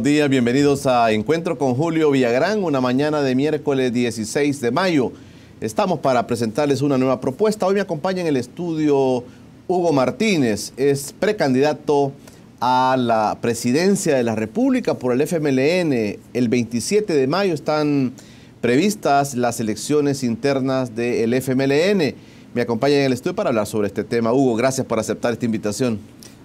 buenos días, bienvenidos a Encuentro con Julio Villagrán, una mañana de miércoles 16 de mayo. Estamos para presentarles una nueva propuesta. Hoy me acompaña en el estudio Hugo Martínez, es precandidato a la presidencia de la República por el FMLN. El 27 de mayo están previstas las elecciones internas del FMLN. Me acompaña en el estudio para hablar sobre este tema. Hugo, gracias por aceptar esta invitación.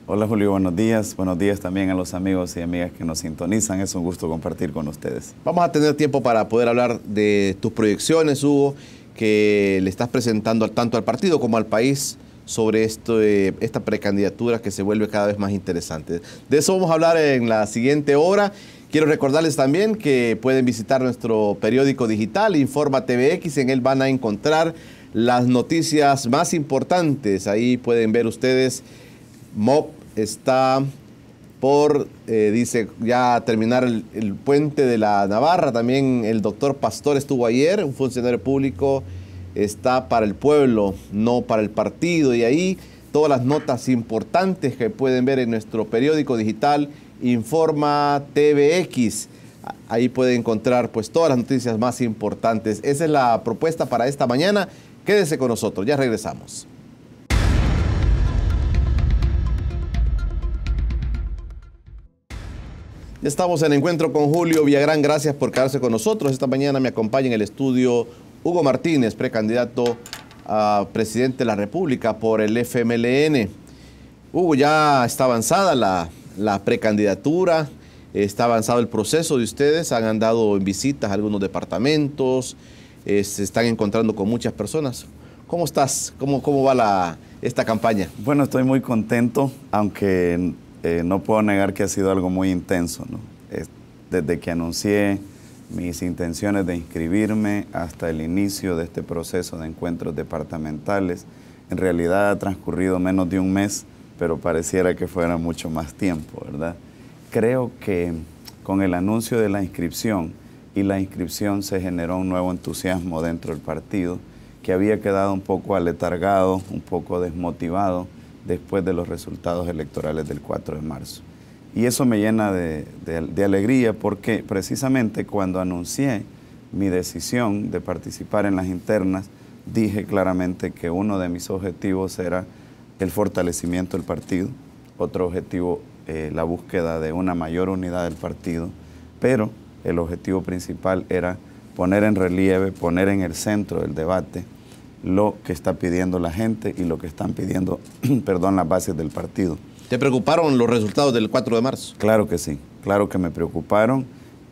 Hola Julio, buenos días. Buenos días también a los amigos y amigas que nos sintonizan. Es un gusto compartir con ustedes. Vamos a tener tiempo para poder hablar de tus proyecciones, Hugo, que le estás presentando tanto al partido como al país sobre esto, eh, esta precandidatura que se vuelve cada vez más interesante. De eso vamos a hablar en la siguiente hora. Quiero recordarles también que pueden visitar nuestro periódico digital Informa TVX. En él van a encontrar las noticias más importantes. Ahí pueden ver ustedes MOP está por, eh, dice, ya terminar el, puente de la Navarra. También el doctor Pastor estuvo ayer, un funcionario público está para el pueblo, no para el partido. Y ahí todas las notas importantes que pueden ver en nuestro periódico digital Informa TVX. Ahí puede encontrar pues todas las noticias más importantes. Esa es la propuesta para esta mañana. Quédese con nosotros, ya regresamos. estamos en encuentro con Julio Villagrán. Gracias por quedarse con nosotros. Esta mañana me acompaña en el estudio Hugo Martínez, precandidato a presidente de la República por el FMLN. Hugo, ya está avanzada la, precandidatura, está avanzado el proceso de ustedes. Han andado en visitas a algunos departamentos, eh, se están encontrando con muchas personas. ¿Cómo estás? ¿Cómo, cómo va la, esta campaña? Bueno, estoy muy contento, aunque eh, no puedo negar que ha sido algo muy intenso. desde que anuncié mis intenciones de inscribirme hasta el inicio de este proceso de encuentros departamentales, en realidad ha transcurrido menos de un mes, pero pareciera que fuera mucho más tiempo, ¿verdad? Creo que con el anuncio de la inscripción y la inscripción se generó un nuevo entusiasmo dentro del partido que había quedado un poco aletargado, un poco desmotivado después de los resultados electorales del 4 de marzo. Y eso me llena de, alegría porque precisamente cuando anuncié mi decisión de participar en las internas, dije claramente que uno de mis objetivos era el fortalecimiento del partido, otro objetivo eh, la búsqueda de una mayor unidad del partido, pero el objetivo principal era poner en relieve, poner en el centro del debate lo que está pidiendo la gente y lo que están pidiendo, perdón, las bases del partido. ¿Te preocuparon los resultados del 4 de marzo? Claro que sí, claro que me preocuparon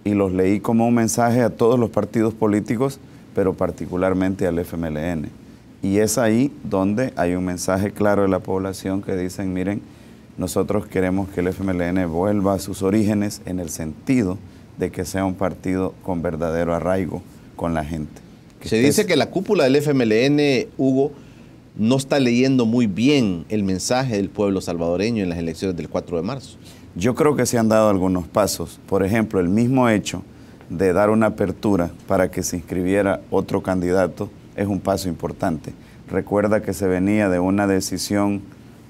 y los leí como un mensaje a todos los partidos políticos, pero particularmente al FMLN. Y es ahí donde hay un mensaje claro de la población que dicen, miren, nosotros queremos que el FMLN vuelva a sus orígenes en el sentido de que sea un partido con verdadero arraigo con la gente. Se dice que la cúpula del FMLN, Hugo, no está leyendo muy bien el mensaje del pueblo salvadoreño en las elecciones del 4 de marzo. Yo creo que se han dado algunos pasos. Por ejemplo, el mismo hecho de dar una apertura para que se inscribiera otro candidato es un paso importante. Recuerda que se venía de una decisión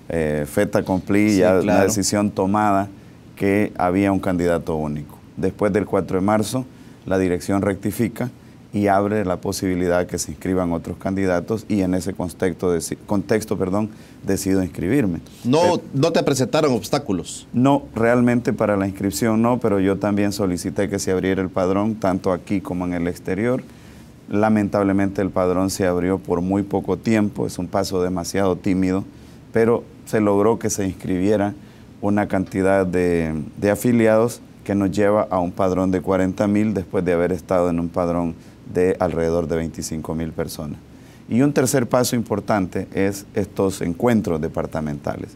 eh, feta cumplida, una decisión tomada que había un candidato único. Después del 4 de marzo, la dirección rectifica y abre la posibilidad que se inscriban otros candidatos y en ese contexto, contexto perdón, decido inscribirme. No, ¿No te presentaron obstáculos? No, realmente para la inscripción no, pero yo también solicité que se abriera el padrón, tanto aquí como en el exterior. Lamentablemente el padrón se abrió por muy poco tiempo, es un paso demasiado tímido, pero se logró que se inscribiera una cantidad de, de afiliados que nos lleva a un padrón de 40 mil después de haber estado en un padrón de alrededor de 25 mil personas. Y un tercer paso importante es estos encuentros departamentales,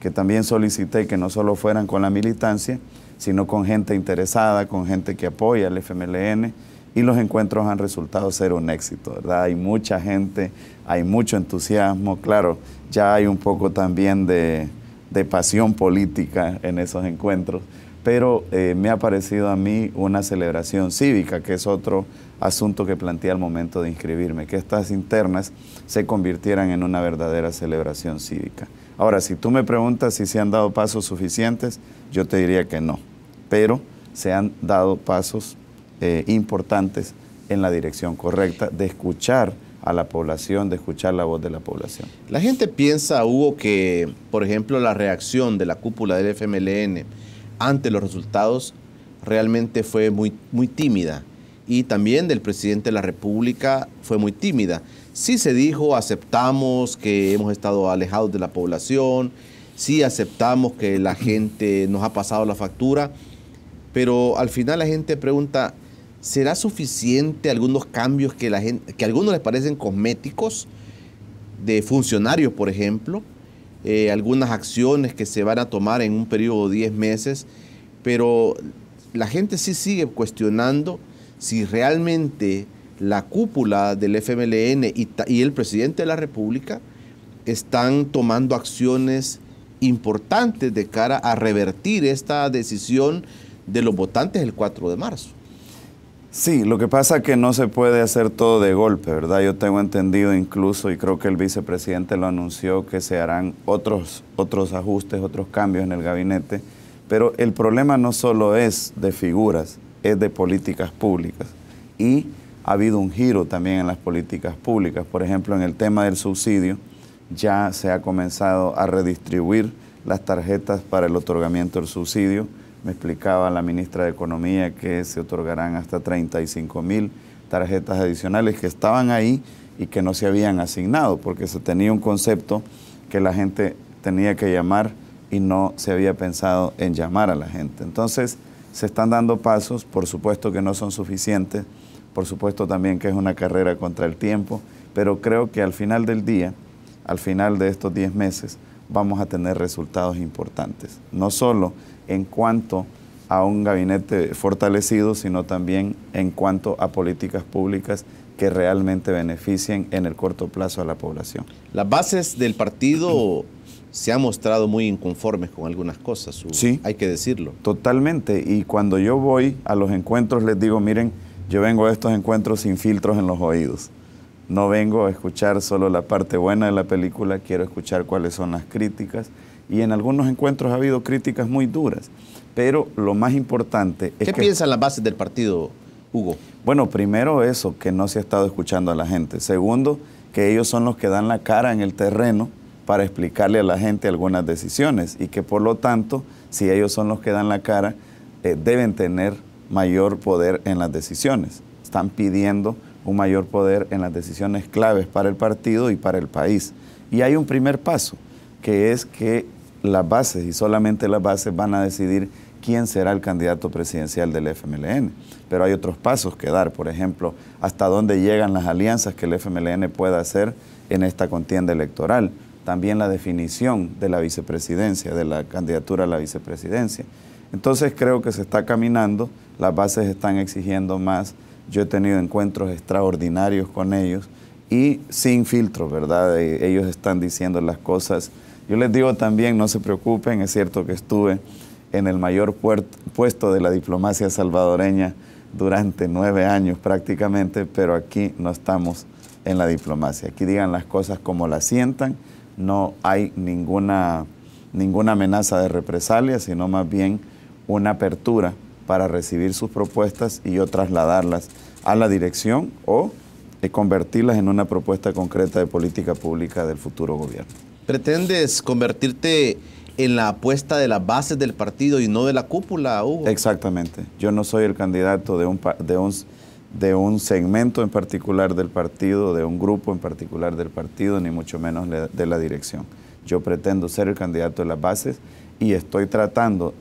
que también solicité que no solo fueran con la militancia, sino con gente interesada, con gente que apoya el FMLN, y los encuentros han resultado ser un éxito, ¿verdad? Hay mucha gente, hay mucho entusiasmo, claro, ya hay un poco también de, pasión política en esos encuentros, pero eh, me ha parecido a mí una celebración cívica, que es otro asunto que planteé al momento de inscribirme, que estas internas se convirtieran en una verdadera celebración cívica. Ahora, si tú me preguntas si se han dado pasos suficientes, yo te diría que no, pero se han dado pasos eh, importantes en la dirección correcta de escuchar a la población, de escuchar la voz de la población. La gente piensa, Hugo, que, por ejemplo, la reacción de la cúpula del FMLN ante los resultados realmente fue muy, muy tímida y también del presidente de la República fue muy tímida. Sí se dijo, aceptamos que hemos estado alejados de la población, sí aceptamos que la gente nos ha pasado la factura, pero al final la gente pregunta, ¿será suficiente algunos cambios que, la que a algunos les parecen cosméticos, de funcionarios, por ejemplo, eh, algunas acciones que se van a tomar en un periodo de 10 meses, pero la gente sí sigue cuestionando si realmente la cúpula del FMLN y, el presidente de la República están tomando acciones importantes de cara a revertir esta decisión de los votantes el 4 de marzo. Sí, lo que pasa es que no se puede hacer todo de golpe, ¿verdad? Yo tengo entendido incluso, y creo que el vicepresidente lo anunció, que se harán otros, otros ajustes, otros cambios en el gabinete, pero el problema no solo es de figuras, es de políticas públicas y ha habido un giro también en las políticas públicas. Por ejemplo, en el tema del subsidio ya se ha comenzado a redistribuir las tarjetas para el otorgamiento del subsidio. Me explicaba la ministra de Economía que se otorgarán hasta 35 mil tarjetas adicionales que estaban ahí y que no se habían asignado, porque se tenía un concepto que la gente tenía que llamar y no se había pensado en llamar a la gente. Entonces, se están dando pasos, por supuesto que no son suficientes, por supuesto también que es una carrera contra el tiempo, pero creo que al final del día, al final de estos 10 meses, vamos a tener resultados importantes, no solo en cuanto a un gabinete fortalecido, sino también en cuanto a políticas públicas que realmente beneficien en el corto plazo a la población. Las bases del partido se ha mostrado muy inconforme con algunas cosas, sí, hay que decirlo. Totalmente, y cuando yo voy a los encuentros les digo, miren, yo vengo a estos encuentros sin filtros en los oídos. No vengo a escuchar solo la parte buena de la película, quiero escuchar cuáles son las críticas. Y en algunos encuentros ha habido críticas muy duras. Pero lo más importante es ¿Qué que... piensan las bases del partido, Hugo? Bueno, primero eso, que no se ha estado escuchando a la gente. Segundo, que ellos son los que dan la cara en el terreno para explicarle a la gente algunas decisiones y que por lo tanto, si ellos son los que dan la cara, eh, deben tener mayor poder en las decisiones. Están pidiendo un mayor poder en las decisiones claves para el partido y para el país. Y hay un primer paso, que es que las bases, y solamente las bases, van a decidir quién será el candidato presidencial del FMLN. Pero hay otros pasos que dar, por ejemplo, hasta dónde llegan las alianzas que el FMLN pueda hacer en esta contienda electoral también la definición de la vicepresidencia, de la candidatura a la vicepresidencia. Entonces creo que se está caminando, las bases están exigiendo más, yo he tenido encuentros extraordinarios con ellos y sin filtro, ¿verdad? Eh, ellos están diciendo las cosas. Yo les digo también, no se preocupen, es cierto que estuve en el mayor puesto de la diplomacia salvadoreña durante nueve años prácticamente, pero aquí no estamos en la diplomacia. Aquí digan las cosas como las sientan no hay ninguna, ninguna amenaza de represalia, sino más bien una apertura para recibir sus propuestas y yo trasladarlas a la dirección o eh, convertirlas en una propuesta concreta de política pública del futuro gobierno. ¿Pretendes convertirte en la apuesta de las bases del partido y no de la cúpula, Hugo? Exactamente. Yo no soy el candidato de un, de un de un segmento en particular del partido, de un grupo en particular del partido, ni mucho menos de la dirección. Yo pretendo ser el candidato de las bases y estoy tratando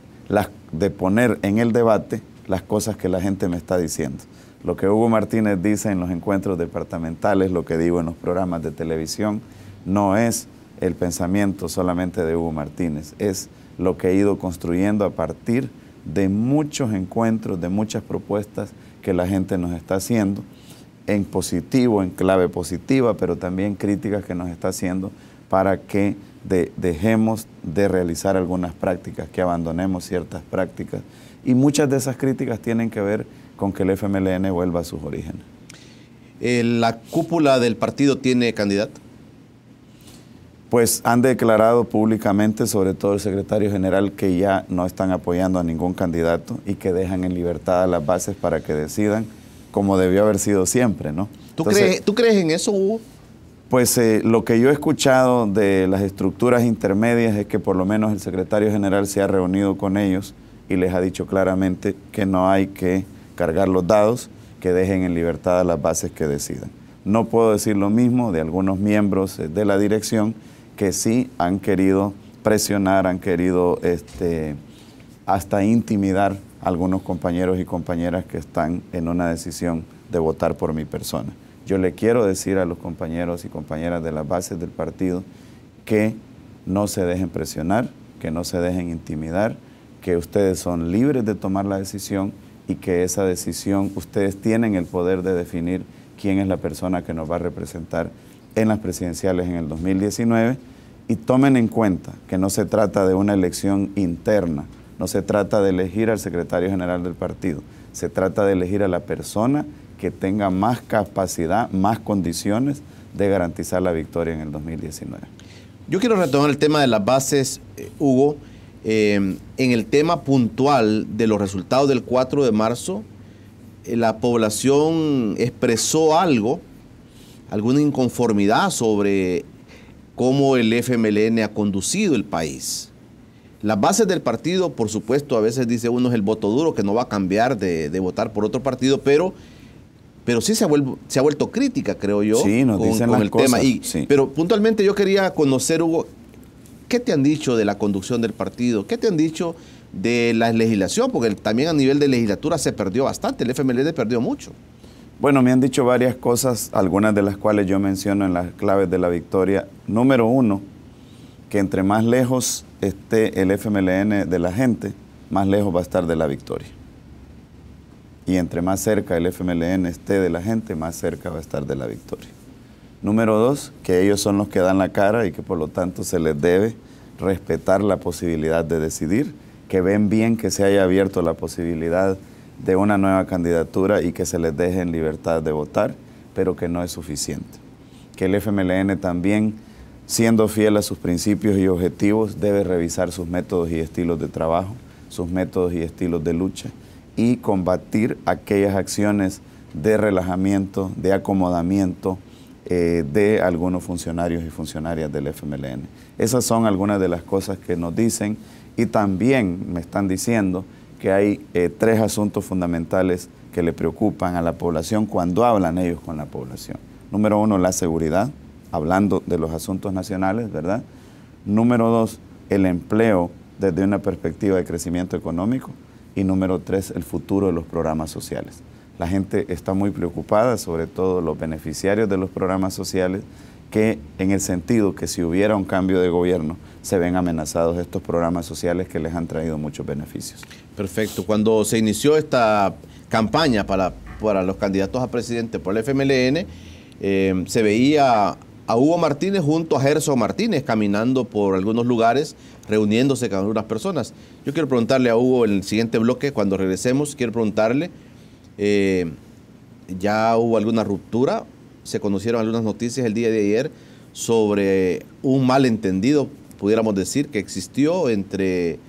de poner en el debate las cosas que la gente me está diciendo. Lo que Hugo Martínez dice en los encuentros departamentales, lo que digo en los programas de televisión, no es el pensamiento solamente de Hugo Martínez, es lo que he ido construyendo a partir de muchos encuentros, de muchas propuestas que la gente nos está haciendo, en positivo, en clave positiva, pero también críticas que nos está haciendo para que dejemos de realizar algunas prácticas, que abandonemos ciertas prácticas. Y muchas de esas críticas tienen que ver con que el FMLN vuelva a sus orígenes. Eh, ¿La cúpula del partido tiene candidato? pues han declarado públicamente, sobre todo el secretario general, que ya no están apoyando a ningún candidato y que dejan en libertad a las bases para que decidan como debió haber sido siempre, ¿no? ¿Tú, crees, en eso, Hugo? Pues eh, lo que yo he escuchado de las estructuras intermedias es que por lo menos el secretario general se ha reunido con ellos y les ha dicho claramente que no hay que cargar los dados, que dejen en libertad a las bases que decidan. No puedo decir lo mismo de algunos miembros eh, de la dirección, que sí han querido presionar, han querido este, hasta intimidar a algunos compañeros y compañeras que están en una decisión de votar por mi persona. Yo le quiero decir a los compañeros y compañeras de las bases del partido que no se dejen presionar, que no se dejen intimidar, que ustedes son libres de tomar la decisión y que esa decisión, ustedes tienen el poder de definir quién es la persona que nos va a representar en las presidenciales en el 2019 y tomen en cuenta que no se trata de una elección interna, no se trata de elegir al secretario general del partido, se trata de elegir a la persona que tenga más capacidad, más condiciones de garantizar la victoria en el 2019. Yo quiero retomar el tema de las bases, eh, Hugo. Em, en el tema puntual de los resultados del 4 de marzo, eh, la población expresó algo alguna inconformidad sobre cómo el FMLN ha conducido el país. Las bases del partido, por supuesto, a veces dice uno es el voto duro, que no va a cambiar de, votar por otro partido, pero, pero sí se ha, se ha vuelto crítica, creo yo, sí, nos con, dicen el tema. Pero puntualmente yo quería conocer, Hugo, ¿qué te han dicho de la conducción del partido? ¿Qué te han dicho de la legislación? Porque también a nivel de legislatura se perdió bastante, el FMLN perdió mucho. Bueno, me han dicho varias cosas, algunas de las cuales yo menciono en las claves de la victoria. Número uno, que entre más lejos esté el FMLN de la gente, más lejos va a estar de la victoria. Y entre más cerca el FMLN esté de la gente, más cerca va a estar de la victoria. Número dos, que ellos son los que dan la cara y que por lo tanto se les debe respetar la posibilidad de decidir, que ven bien que se haya abierto la posibilidad de de una nueva candidatura y que se les deje en libertad de votar, pero que no es suficiente. Que el FMLN también, siendo fiel a sus principios y objetivos, debe revisar sus métodos y estilos de trabajo, sus métodos y estilos de lucha y combatir aquellas acciones de relajamiento, de acomodamiento eh, de algunos funcionarios y funcionarias del FMLN. Esas son algunas de las cosas que nos dicen y también me están diciendo que hay eh, tres asuntos fundamentales que le preocupan a la población cuando hablan ellos con la población. Número uno, la seguridad, hablando de los asuntos nacionales, ¿verdad? Número dos, el empleo desde una perspectiva de crecimiento económico. Y número tres, el futuro de los programas sociales. La gente está muy preocupada, sobre todo los beneficiarios de los programas sociales, que en el sentido que si hubiera un cambio de gobierno, se ven amenazados estos programas sociales que les han traído muchos beneficios. Perfecto. Cuando se inició esta campaña para, los candidatos a presidente por el FMLN, eh, se veía a Hugo Martínez junto a Gerson Martínez caminando por algunos lugares, reuniéndose con algunas personas. Yo quiero preguntarle a Hugo en el siguiente bloque, cuando regresemos, quiero preguntarle, eh, ¿ya hubo alguna ruptura? Se conocieron algunas noticias el día de ayer sobre un malentendido, pudiéramos decir, que existió entre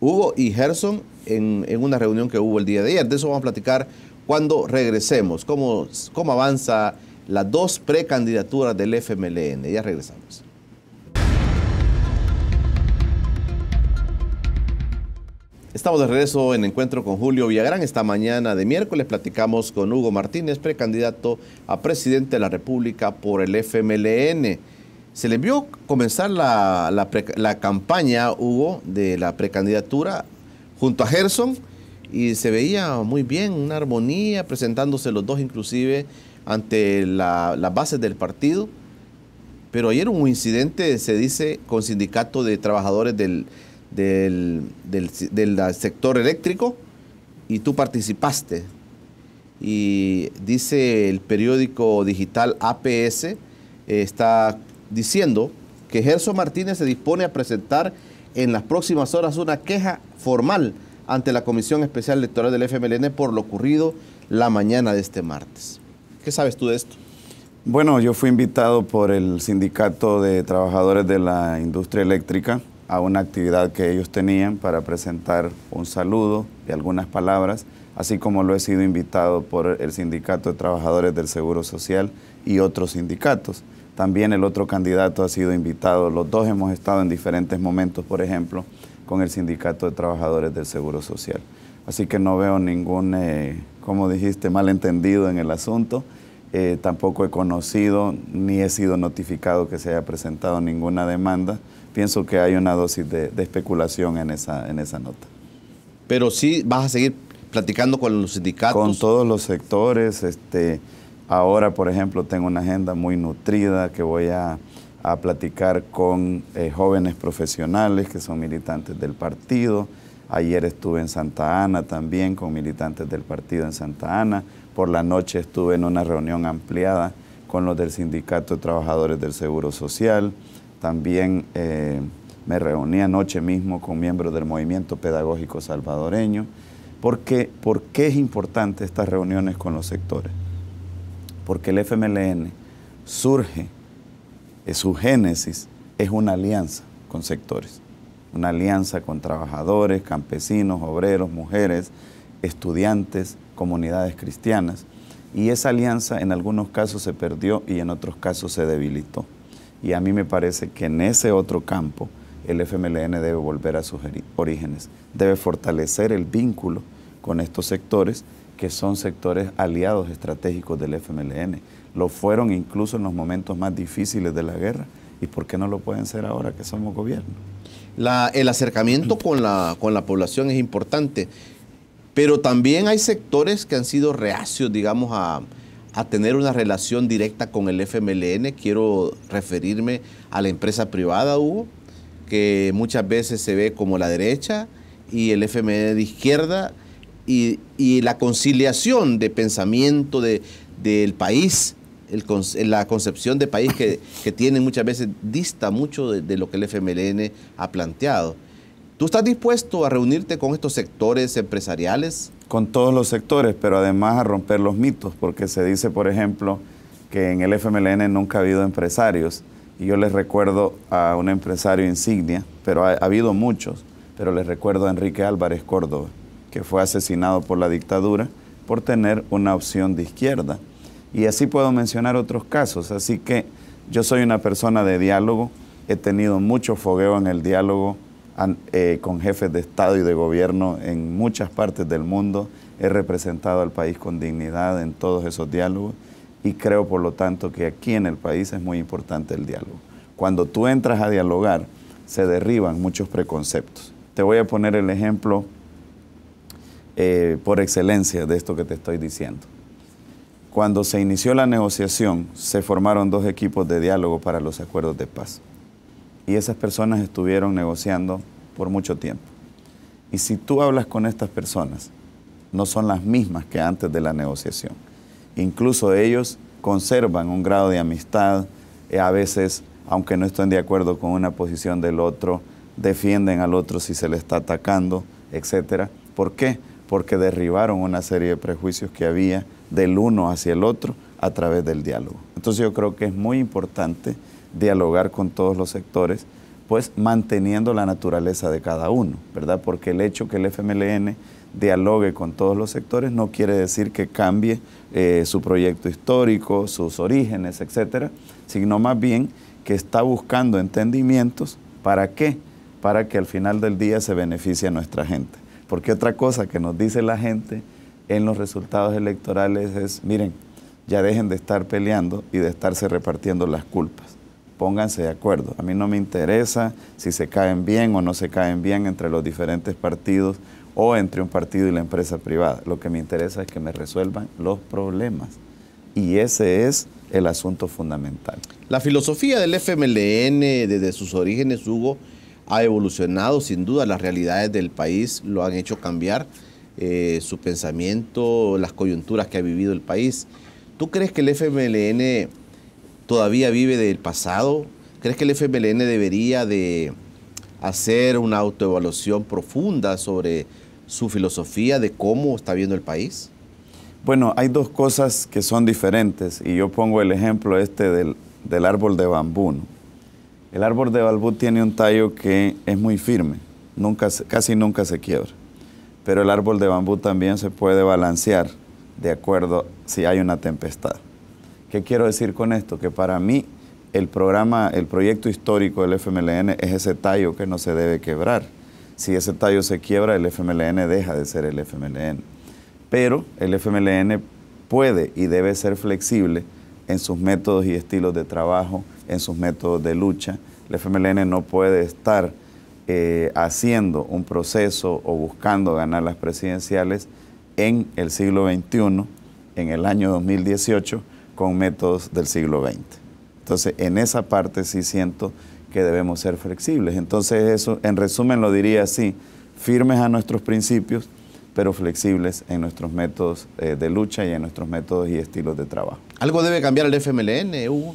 Hugo y Gerson en, una reunión que hubo el día de ayer. De eso vamos a platicar cuando regresemos, cómo, cómo avanza las dos precandidaturas del FMLN. Ya regresamos. Estamos de regreso en encuentro con Julio Villagrán. Esta mañana de miércoles platicamos con Hugo Martínez, precandidato a presidente de la República por el FMLN. Se le vio comenzar la, la campaña, Hugo, de la precandidatura junto a Gerson y se veía muy bien, una armonía, presentándose los dos inclusive ante las bases del partido. Pero ayer un incidente, se dice, con sindicato de trabajadores del, del, sector eléctrico y tú participaste. Y dice el periódico digital APS, eh, está diciendo que Gerson Martínez se dispone a presentar en las próximas horas una queja formal ante la Comisión Especial Electoral del FMLN por lo ocurrido la mañana de este martes. ¿Qué sabes tú de esto? Bueno, yo fui invitado por el Sindicato de Trabajadores de la Industria Eléctrica a una actividad que ellos tenían para presentar un saludo y algunas palabras, así como lo he sido invitado por el Sindicato de Trabajadores del Seguro Social y otros sindicatos. También el otro candidato ha sido invitado. Los dos hemos estado en diferentes momentos, por ejemplo, con el Sindicato de Trabajadores del Seguro Social. Así que no veo ningún, eh, como dijiste, malentendido en el asunto. Eh, tampoco he conocido ni he sido notificado que se haya presentado ninguna demanda. Pienso que hay una dosis de, de especulación en esa, en esa nota. Pero sí vas a seguir platicando con los sindicatos. Con todos los sectores, este, Ahora, por ejemplo, tengo una agenda muy nutrida que voy a, platicar con eh, jóvenes profesionales que son militantes del partido. Ayer estuve en Santa Ana también con militantes del partido en Santa Ana. Por la noche estuve en una reunión ampliada con los del Sindicato de Trabajadores del Seguro Social. También eh, me reuní anoche mismo con miembros del Movimiento Pedagógico Salvadoreño. ¿Por qué es importante estas reuniones con los sectores? porque el FMLN surge, su génesis es una alianza con sectores, una alianza con trabajadores, campesinos, obreros, mujeres, estudiantes, comunidades cristianas, y esa alianza en algunos casos se perdió y en otros casos se debilitó. Y a mí me parece que en ese otro campo el FMLN debe volver a sus orígenes, debe fortalecer el vínculo con estos sectores que son sectores aliados estratégicos del FMLN. Lo fueron incluso en los momentos más difíciles de la guerra. ¿Y por qué no lo pueden ser ahora que somos gobierno? el acercamiento con la, población es importante, pero también hay sectores que han sido reacios, digamos, a, a tener una relación directa con el FMLN. Quiero referirme a la empresa privada, Hugo, que muchas veces se ve como la derecha y el FMLN de izquierda y, la conciliación de pensamiento del de, país, la concepción de país que, que tienen muchas veces dista mucho de, lo que el FMLN ha planteado. ¿Tú estás dispuesto a reunirte con estos sectores empresariales? Con todos los sectores, pero además a romper los mitos, porque se dice, por ejemplo, que en el FMLN nunca ha habido empresarios. Y yo les recuerdo a un empresario insignia, pero ha, ha habido muchos, pero les recuerdo a Enrique Álvarez Córdoba, que fue asesinado por la dictadura por tener una opción de izquierda. Y así puedo mencionar otros casos. Así que yo soy una persona de diálogo, he tenido mucho fogueo en el diálogo eh, con jefes de Estado y de gobierno en muchas partes del mundo, he representado al país con dignidad en todos esos diálogos y creo por lo tanto que aquí en el país es muy importante el diálogo. Cuando tú entras a dialogar, se derriban muchos preconceptos. Te voy a poner el ejemplo eh, por excelencia de esto que te estoy diciendo. Cuando se inició la negociación, se formaron dos equipos de diálogo para los acuerdos de paz. Y esas personas estuvieron negociando por mucho tiempo. Y si tú hablas con estas personas, no son las mismas que antes de la negociación. Incluso ellos conservan un grado de amistad, eh, a veces, aunque no estén de acuerdo con una posición del otro, defienden al otro si se le está atacando, etc. ¿Por qué? porque derribaron una serie de prejuicios que había del uno hacia el otro a través del diálogo. Entonces yo creo que es muy importante dialogar con todos los sectores, pues manteniendo la naturaleza de cada uno, ¿verdad? Porque el hecho que el FMLN dialogue con todos los sectores no quiere decir que cambie eh, su proyecto histórico, sus orígenes, etcétera, sino más bien que está buscando entendimientos para qué, para que al final del día se beneficie a nuestra gente. Porque otra cosa que nos dice la gente en los resultados electorales es, miren, ya dejen de estar peleando y de estarse repartiendo las culpas. Pónganse de acuerdo. A mí no me interesa si se caen bien o no se caen bien entre los diferentes partidos o entre un partido y la empresa privada. Lo que me interesa es que me resuelvan los problemas. Y ese es el asunto fundamental. La filosofía del FMLN desde sus orígenes, Hugo, ha evolucionado sin duda, las realidades del país lo han hecho cambiar eh, su pensamiento, las coyunturas que ha vivido el país. ¿Tú crees que el FMLN todavía vive del pasado? ¿Crees que el FMLN debería de hacer una autoevaluación profunda sobre su filosofía de cómo está viendo el país? Bueno, hay dos cosas que son diferentes y yo pongo el ejemplo este del, del árbol de bambú. El árbol de bambú tiene un tallo que es muy firme, nunca, casi nunca se quiebra. Pero el árbol de bambú también se puede balancear de acuerdo si hay una tempestad. ¿Qué quiero decir con esto? Que para mí el programa, el proyecto histórico del FMLN es ese tallo que no se debe quebrar. Si ese tallo se quiebra, el FMLN deja de ser el FMLN. Pero el FMLN puede y debe ser flexible en sus métodos y estilos de trabajo, en sus métodos de lucha. La FMLN no puede estar eh, haciendo un proceso o buscando ganar las presidenciales en el siglo XXI, en el año 2018, con métodos del siglo XX. Entonces, en esa parte sí siento que debemos ser flexibles. Entonces, eso, en resumen, lo diría así, firmes a nuestros principios, pero flexibles en nuestros métodos eh, de lucha y en nuestros métodos y estilos de trabajo. ¿Algo debe cambiar el FMLN, Hugo?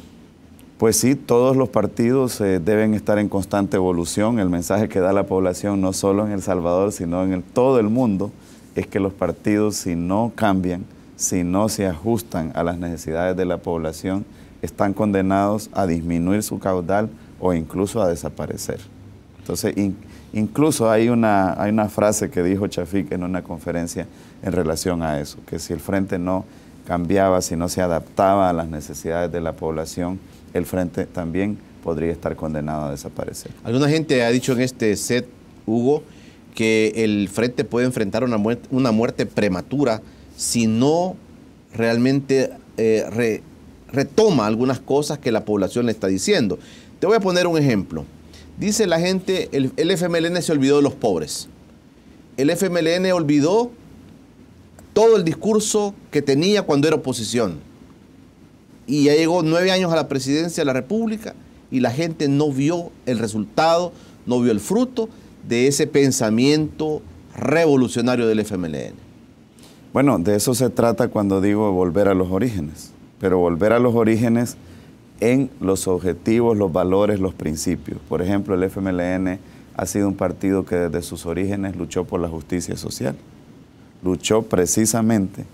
Pues sí, todos los partidos eh, deben estar en constante evolución. El mensaje que da la población, no solo en El Salvador, sino en todo el mundo, es que los partidos, si no cambian, si no se ajustan a las necesidades de la población, están condenados a disminuir su caudal o incluso a desaparecer. Entonces, incluso hay una, hay una frase que dijo Chafik en una conferencia en relación a eso, que si el frente no cambiaba, si no se adaptaba a las necesidades de la población, el frente también podría estar condenado a desaparecer. Alguna gente ha dicho en este set, Hugo, que el frente puede enfrentar una muerte, una muerte prematura si no realmente eh, retoma algunas cosas que la población le está diciendo. Te voy a poner un ejemplo. Dice la gente, el FMLN se olvidó de los pobres. El FMLN olvidó todo el discurso que tenía cuando era oposición. Y ya llegó nueve años a la presidencia de la República y la gente no vio el resultado, no vio el fruto de ese pensamiento revolucionario del FMLN. Bueno, de eso se trata cuando digo volver a los orígenes, pero volver a los orígenes en los objetivos, los valores, los principios. Por ejemplo, el FMLN ha sido un partido que desde sus orígenes luchó por la justicia social luchó precisamente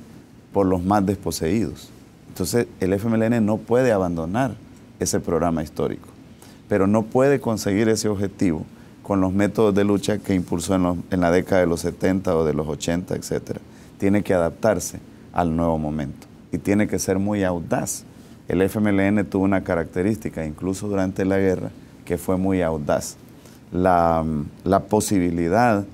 por los más desposeídos. Entonces el FMLN no puede abandonar ese programa histórico, pero no puede conseguir ese objetivo con los métodos de lucha que impulsó en, la década de los 70 o de los 80, etc. Tiene que adaptarse al nuevo momento y tiene que ser muy audaz. El FMLN tuvo una característica, incluso durante la guerra, que fue muy audaz. La, la posibilidad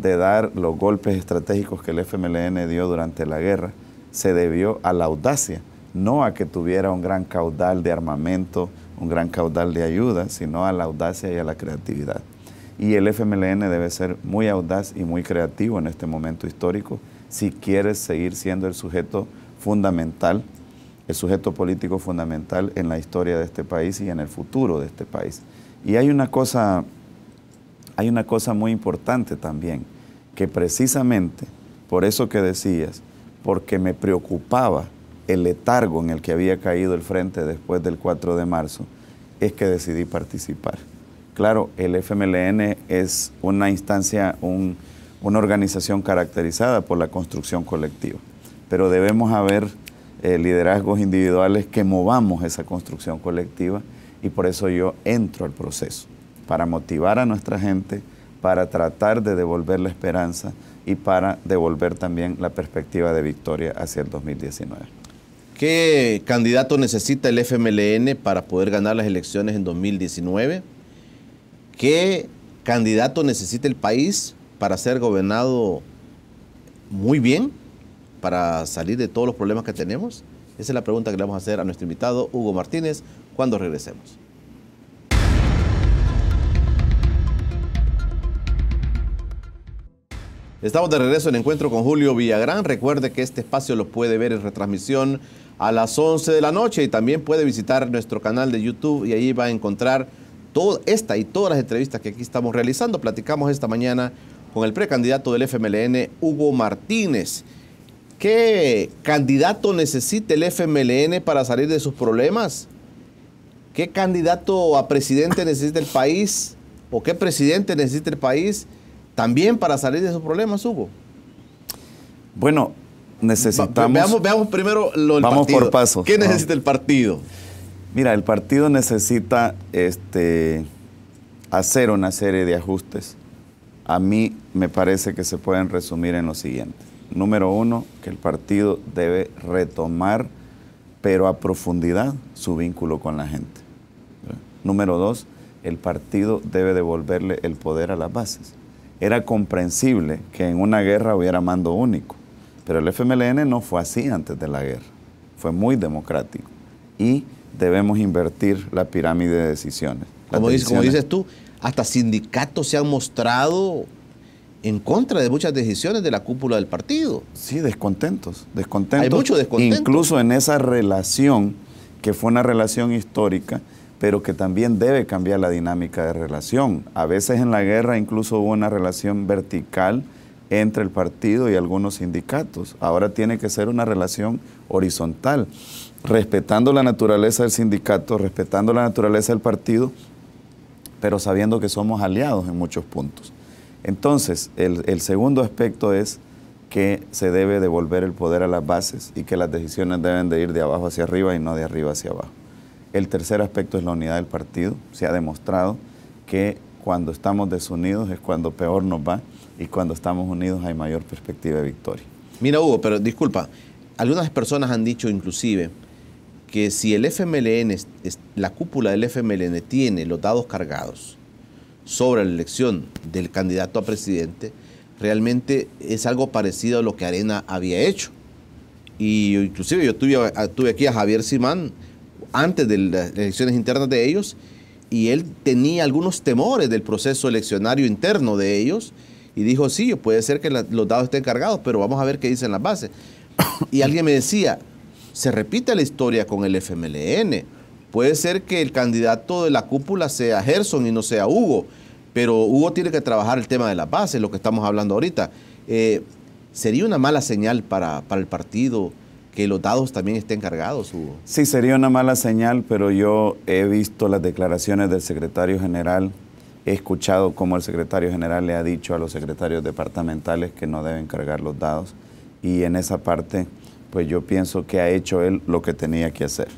de dar los golpes estratégicos que el FMLN dio durante la guerra se debió a la audacia, no a que tuviera un gran caudal de armamento, un gran caudal de ayuda, sino a la audacia y a la creatividad. Y el FMLN debe ser muy audaz y muy creativo en este momento histórico si quiere seguir siendo el sujeto fundamental, el sujeto político fundamental en la historia de este país y en el futuro de este país. Y hay una cosa hay una cosa muy importante también, que precisamente por eso que decías, porque me preocupaba el letargo en el que había caído el frente después del 4 de marzo, es que decidí participar. Claro, el FMLN es una instancia, una organización caracterizada por la construcción colectiva, pero debemos haber eh, liderazgos individuales que movamos esa construcción colectiva y por eso yo entro al proceso para motivar a nuestra gente, para tratar de devolver la esperanza y para devolver también la perspectiva de victoria hacia el 2019. ¿Qué candidato necesita el FMLN para poder ganar las elecciones en 2019? ¿Qué candidato necesita el país para ser gobernado muy bien, para salir de todos los problemas que tenemos? Esa es la pregunta que le vamos a hacer a nuestro invitado Hugo Martínez cuando regresemos. Estamos de regreso en encuentro con Julio Villagrán. Recuerde que este espacio lo puede ver en retransmisión a las 11 de la noche y también puede visitar nuestro canal de YouTube y ahí va a encontrar toda esta y todas las entrevistas que aquí estamos realizando. Platicamos esta mañana con el precandidato del FMLN, Hugo Martínez. ¿Qué candidato necesita el FMLN para salir de sus problemas? ¿Qué candidato a presidente necesita el país? ¿O qué presidente necesita el país? también para salir de esos problemas hubo. Bueno, necesitamos. Veamos, primero lo Vamos por pasos. ¿Qué necesita el partido? Mira, el partido necesita este, hacer una serie de ajustes. A mí me parece que se pueden resumir en lo siguiente. Número uno, que el partido debe retomar, pero a profundidad, su vínculo con la gente. Número dos, el partido debe devolverle el poder a las bases era comprensible que en una guerra hubiera mando único, pero el FMLN no fue así antes de la guerra, fue muy democrático y debemos invertir la pirámide de decisiones. Como, dices, tú, hasta sindicatos se han mostrado en contra de muchas decisiones de la cúpula del partido. Sí, descontentos, descontentos. Hay mucho descontento. Incluso en esa relación, que fue una relación histórica, pero que también debe cambiar la dinámica de relación. A veces en la guerra incluso hubo una relación vertical entre el partido y algunos sindicatos. Ahora tiene que ser una relación horizontal, respetando la naturaleza del sindicato, respetando la naturaleza del partido, pero sabiendo que somos aliados en muchos puntos. Entonces, el, segundo aspecto es que se debe devolver el poder a las bases y que las decisiones deben de ir de abajo hacia arriba y no de arriba hacia abajo. El tercer aspecto es la unidad del partido. Se ha demostrado que cuando estamos desunidos es cuando peor nos va y cuando estamos unidos hay mayor perspectiva de victoria. Mira Hugo, pero disculpa, algunas personas han dicho inclusive que si el FMLN, la cúpula del FMLN tiene los dados cargados sobre la elección del candidato a presidente, realmente es algo parecido a lo que Arena había hecho. Y inclusive yo tuve, tuve aquí a Javier Simán, antes de las elecciones internas de ellos y él tenía algunos temores del proceso eleccionario interno de ellos y dijo, sí, puede ser que los dados estén cargados, pero vamos a ver qué dicen las bases. y alguien me decía, se repite la historia con el FMLN, puede ser que el candidato de la cúpula sea Gerson y no sea Hugo, pero Hugo tiene que trabajar el tema de las bases, lo que estamos hablando ahorita. Eh, ¿Sería una mala señal para, para el partido? que los dados también estén cargados. hubo Sí, sería una mala señal, pero yo he visto las declaraciones del secretario general, he escuchado cómo el secretario general le ha dicho a los secretarios departamentales que no deben cargar los dados y en esa parte pues yo pienso que ha hecho él lo que tenía que hacer.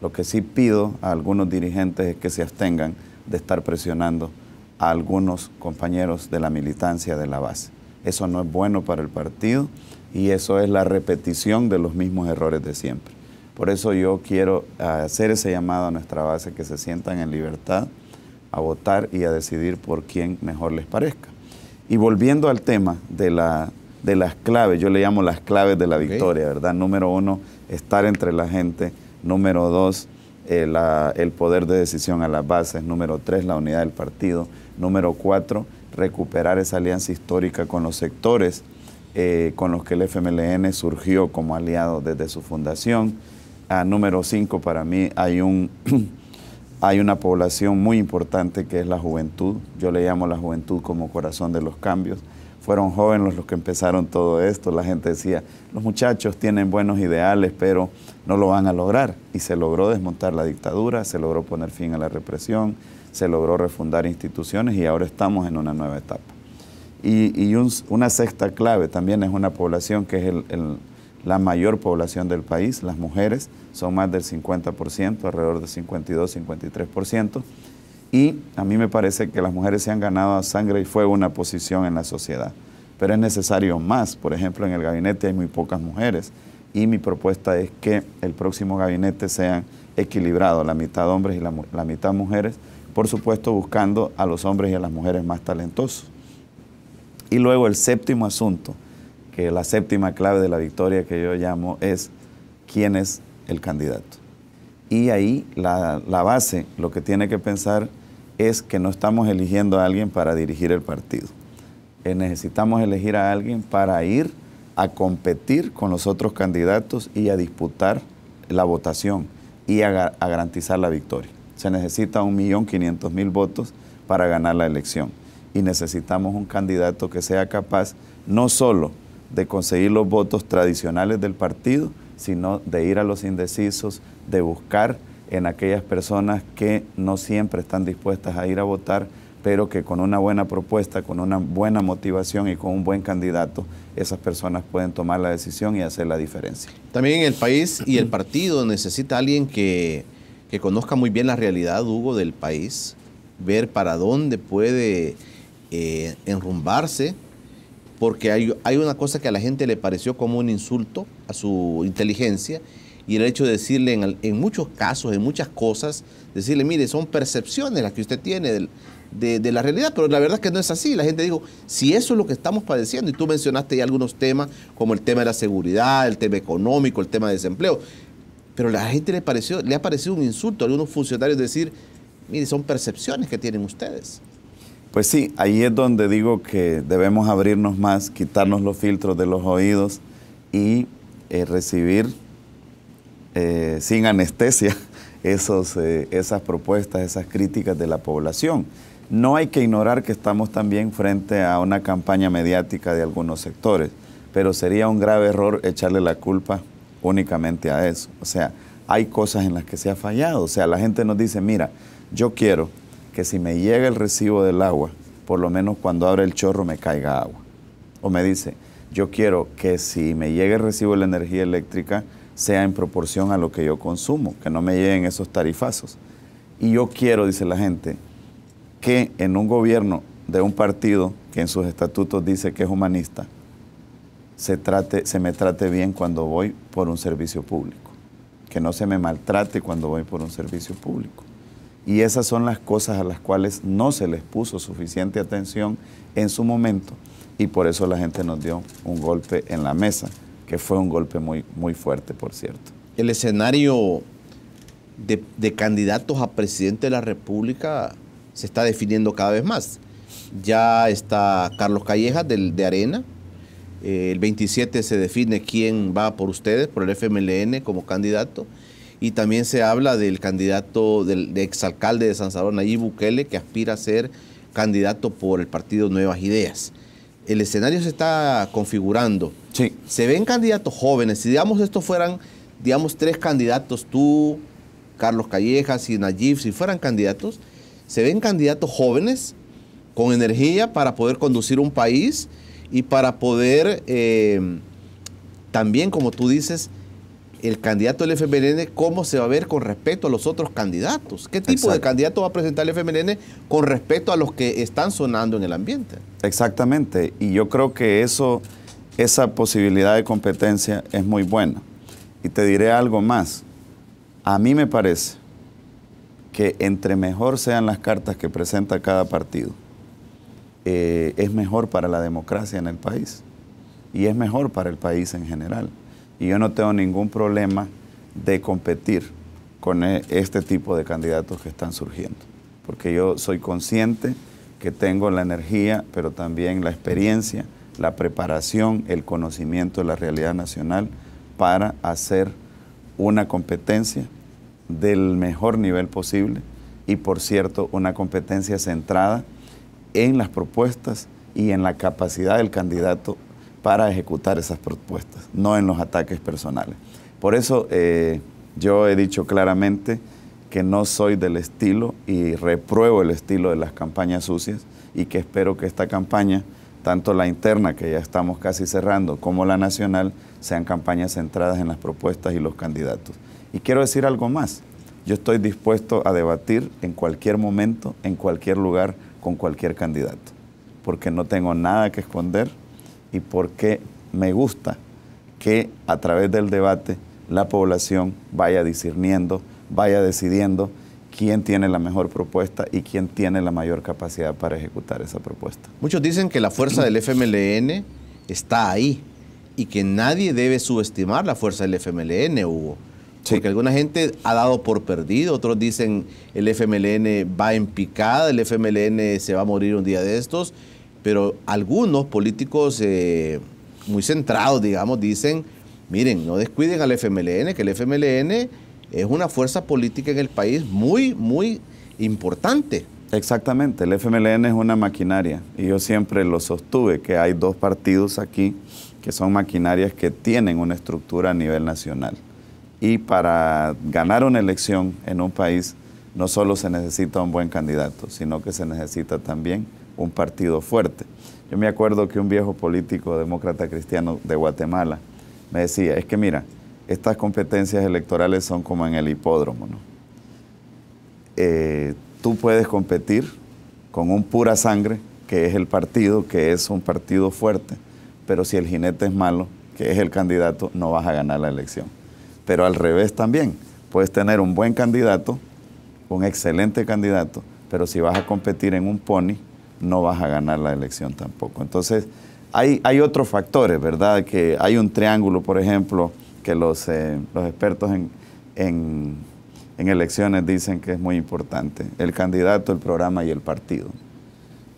Lo que sí pido a algunos dirigentes es que se abstengan de estar presionando a algunos compañeros de la militancia de la base. Eso no es bueno para el partido, y eso es la repetición de los mismos errores de siempre. Por eso yo quiero ah, hacer ese llamado a nuestra base que se sientan en libertad a votar y a decidir por quién mejor les parezca. Y volviendo al tema de, la, de las claves, yo le llamo las claves de la victoria, ¿verdad? Número uno, estar entre la gente. Número dos, eh, el poder de decisión a las bases. Número tres, la unidad del partido. Número cuatro, recuperar esa alianza histórica con los sectores eh, con los que el FMLN surgió como aliado desde su fundación. A número 5, para mí hay, un, hay una población muy importante que es la juventud. Yo le llamo la juventud como corazón de los cambios. Fueron jóvenes los que empezaron todo esto. La gente decía, los muchachos tienen buenos ideales, pero no lo van a lograr. Y se logró desmontar la dictadura, se logró poner fin a la represión, se logró refundar instituciones y ahora estamos en una nueva etapa. Y, una sexta clave también es una población que es la mayor población del país, las mujeres son más del 50%, alrededor del 52-53%, y a mí me parece que las mujeres se han ganado a sangre y fuego una posición en la sociedad, pero es necesario más, por ejemplo, en el gabinete hay muy pocas mujeres, y mi propuesta es que el próximo gabinete sea equilibrado, la mitad hombres y la mitad mujeres, por supuesto buscando a los hombres y a las mujeres más talentosos. Y luego el séptimo asunto, que la séptima clave de la victoria que yo llamo es quién es el candidato. Y ahí la, base, lo que tiene que pensar es que no estamos eligiendo a alguien para dirigir el partido. Eh, necesitamos elegir a alguien para ir a competir con los otros candidatos y a disputar la votación y a, garantizar la victoria. Se necesita un millón mil votos para ganar la elección y necesitamos un candidato que sea capaz no solo de conseguir los votos tradicionales del partido, sino de ir a los indecisos, de buscar en aquellas personas que no siempre están dispuestas a ir a votar, pero que con una buena propuesta, con una buena motivación y con un buen candidato, esas personas pueden tomar la decisión y hacer la diferencia. También el país y el partido necesita a alguien que, que conozca muy bien la realidad, Hugo, del país, ver para dónde puede eh, enrumbarse, porque hay, una cosa que a la gente le pareció como un insulto a su inteligencia y el hecho de decirle en, muchos casos, en muchas cosas, decirle, mire, son percepciones las que usted tiene de, la realidad, pero la verdad es que no es así. La gente dijo, si eso es lo que estamos padeciendo, y tú mencionaste ya algunos temas como el tema de la seguridad, el tema económico, el tema de desempleo, pero a la gente le, pareció, le ha parecido un insulto a algunos funcionarios decir, mire, son percepciones que tienen ustedes. Pues sí, ahí es donde digo que debemos abrirnos más, quitarnos los filtros de los oídos y eh, recibir eh, sin anestesia esos, eh, esas propuestas, esas críticas de la población. No hay que ignorar que estamos también frente a una campaña mediática de algunos sectores, pero sería un grave error echarle la culpa únicamente a eso. O sea, hay cosas en las que se ha fallado. O sea, la gente nos dice, mira, yo quiero que si me llega el recibo del agua, por lo menos cuando abra el chorro me caiga agua. O me dice, yo quiero que si me llegue el recibo de la energía eléctrica sea en proporción a lo que yo consumo, que no me lleguen esos tarifazos. Y yo quiero, dice la gente, que en un gobierno de un partido que en sus estatutos dice que es humanista, se, se me trate bien cuando voy por un servicio público, que no se me maltrate cuando voy por un servicio público. Y esas son las cosas a las cuales no se les puso suficiente atención en su momento y por eso la gente nos dio un golpe en la mesa, que fue un golpe muy, muy fuerte, por cierto. El escenario de, candidatos a presidente de la República se está definiendo cada vez más. Ya está Carlos Calleja del, de Arena. Eh, el 27 se define quién va por ustedes, por el FMLN como candidato y también se habla del candidato, del, exalcalde de San Salvador, Nayib Bukele, que aspira a ser candidato por el partido Nuevas Ideas. El escenario se está configurando. Se ven candidatos jóvenes. Si digamos estos fueran, digamos, tres candidatos, tú, Carlos Callejas y Nayib, si fueran candidatos, se ven candidatos jóvenes con energía para poder conducir un país y para poder eh, también, como tú dices, el candidato del FMLN cómo se va a ver con respecto a los otros candidatos. ¿Qué tipo de candidato va a presentar el FMLN con respecto a los que están sonando en el ambiente? Exactamente, y yo creo que eso, esa posibilidad de competencia es muy buena. Y te diré algo más. A mí me parece que entre mejor sean las cartas que presenta cada partido, eh, es mejor para la democracia en el país y es mejor para el país en general y yo no tengo ningún problema de competir con e, este tipo de candidatos que están surgiendo, porque yo soy consciente que tengo la energía, pero también la experiencia, la preparación, el conocimiento de la realidad nacional para hacer una competencia del mejor nivel posible y, por cierto, una competencia centrada en las propuestas y en la capacidad del candidato para ejecutar esas propuestas, no en los ataques personales. Por eso eh, yo he dicho claramente que no soy del estilo y repruebo el estilo de las campañas sucias y que espero que esta campaña, tanto la interna que ya estamos casi cerrando como la nacional, sean campañas centradas en las propuestas y los candidatos. Y quiero decir algo más, yo estoy dispuesto a debatir en cualquier momento, en cualquier lugar, con cualquier candidato, porque no tengo nada que esconder y porque me gusta que a través del debate la población vaya discerniendo, vaya decidiendo quién tiene la mejor propuesta y quién tiene la mayor capacidad para ejecutar esa propuesta. Muchos dicen que la fuerza del FMLN está ahí y que nadie debe subestimar la fuerza del FMLN, Hugo. Porque alguna gente ha dado por perdido, otros dicen el FMLN va en picada, el FMLN se va a morir un día de estos pero algunos políticos eh, muy centrados, digamos, dicen, miren, no descuiden al FMLN, que el FMLN es una fuerza política en el país muy, muy importante. Exactamente, el FMLN es una maquinaria y yo siempre lo sostuve, que hay dos partidos aquí que son maquinarias que tienen una estructura a nivel nacional. Y para ganar una elección en un país no solo se necesita un buen candidato, sino que se necesita también un partido fuerte. Yo me acuerdo que un viejo político demócrata cristiano de Guatemala me decía, es que mira, estas competencias electorales son como en el hipódromo, ¿no? Eh, tú puedes competir con un pura sangre, que es el partido, que es un partido fuerte, pero si el jinete es malo, que es el candidato, no vas a ganar la elección. Pero al revés también, puedes tener un buen candidato, un excelente candidato, pero si vas a competir en un pony, no vas a ganar la elección tampoco. Entonces, hay, hay otros factores, ¿verdad? Que hay un triángulo, por ejemplo, que los, eh, los expertos en, en, elecciones dicen que es muy importante. El candidato, el programa y el partido.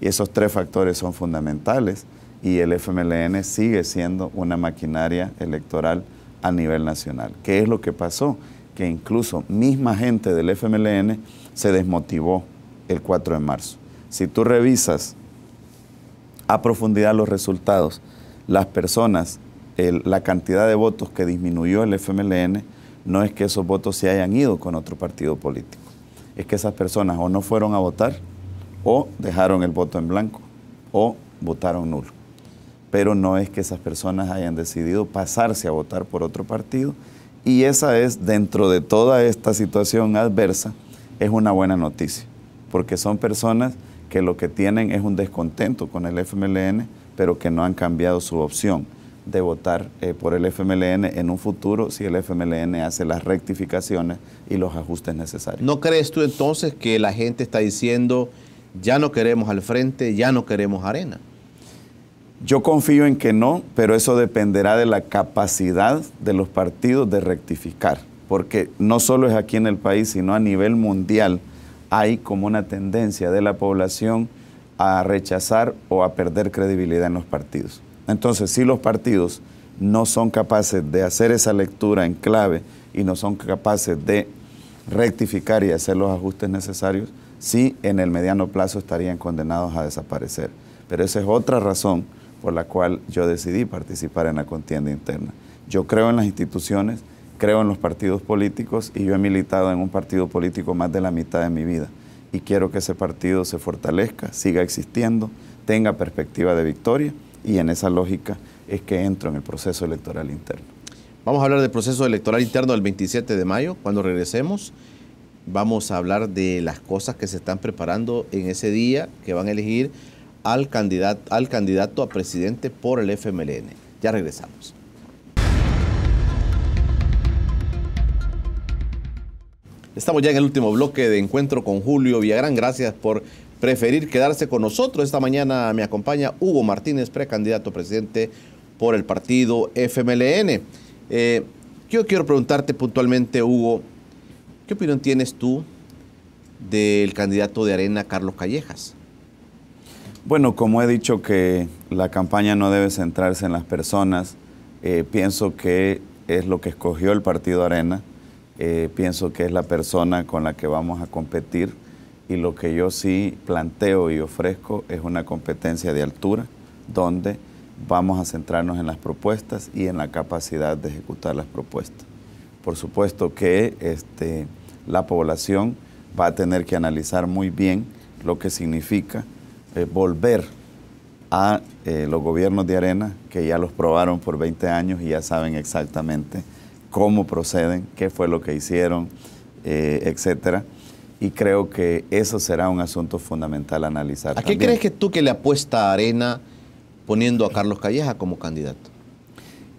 Y esos tres factores son fundamentales y el FMLN sigue siendo una maquinaria electoral a nivel nacional. ¿Qué es lo que pasó? Que incluso misma gente del FMLN se desmotivó el 4 de marzo si tú revisas a profundidad los resultados, las personas, la cantidad de votos que disminuyó el FMLN, no es que esos votos se hayan ido con otro partido político. Es que esas personas o no fueron a votar, o dejaron el voto en blanco, o votaron nulo. Pero no es que esas personas hayan decidido pasarse a votar por otro partido. Y esa es, dentro de toda esta situación adversa, es una buena noticia, porque son personas que lo que tienen es un descontento con el FMLN, pero que no han cambiado su opción de votar eh, por el FMLN en un futuro si el FMLN hace las rectificaciones y los ajustes necesarios. ¿No crees tú entonces que la gente está diciendo, ya no queremos al frente, ya no queremos arena? Yo confío en que no, pero eso dependerá de la capacidad de los partidos de rectificar, porque no solo es aquí en el país, sino a nivel mundial hay como una tendencia de la población a rechazar o a perder credibilidad en los partidos. Entonces, si los partidos no son capaces de hacer esa lectura en clave y no son capaces de rectificar y hacer los ajustes necesarios, sí en el mediano plazo estarían condenados a desaparecer. Pero esa es otra razón por la cual yo decidí participar en la contienda interna. Yo creo en las instituciones, creo en los partidos políticos y yo he militado en un partido político más de la mitad de mi vida. Y quiero que ese partido se fortalezca, siga existiendo, tenga perspectiva de victoria y en esa lógica es que entro en el proceso electoral interno. Vamos a hablar del proceso electoral interno del 27 de mayo. Cuando regresemos, vamos a hablar de las cosas que se están preparando en ese día que van a elegir al candidato, al candidato a presidente por el FMLN. Ya regresamos. Estamos ya en el último bloque de encuentro con Julio Villagrán. Gracias por preferir quedarse con nosotros. Esta mañana me acompaña Hugo Martínez, precandidato presidente por el partido FMLN. Eh, yo quiero preguntarte puntualmente, Hugo, ¿qué opinión tienes tú del candidato de Arena, Carlos Callejas? Bueno, como he dicho que la campaña no debe centrarse en las personas, eh, pienso que es lo que escogió el partido Arena eh, pienso que es la persona con la que vamos a competir y lo que yo sí planteo y ofrezco es una competencia de altura donde vamos a centrarnos en las propuestas y en la capacidad de ejecutar las propuestas. Por supuesto que este, la población va a tener que analizar muy bien lo que significa eh, volver a eh, los gobiernos de arena que ya los probaron por 20 años y ya saben exactamente cómo proceden, qué fue lo que hicieron, eh, etcétera. Y creo que eso será un asunto fundamental analizar. ¿A qué crees que tú que le apuesta Arena poniendo a Carlos Calleja como candidato?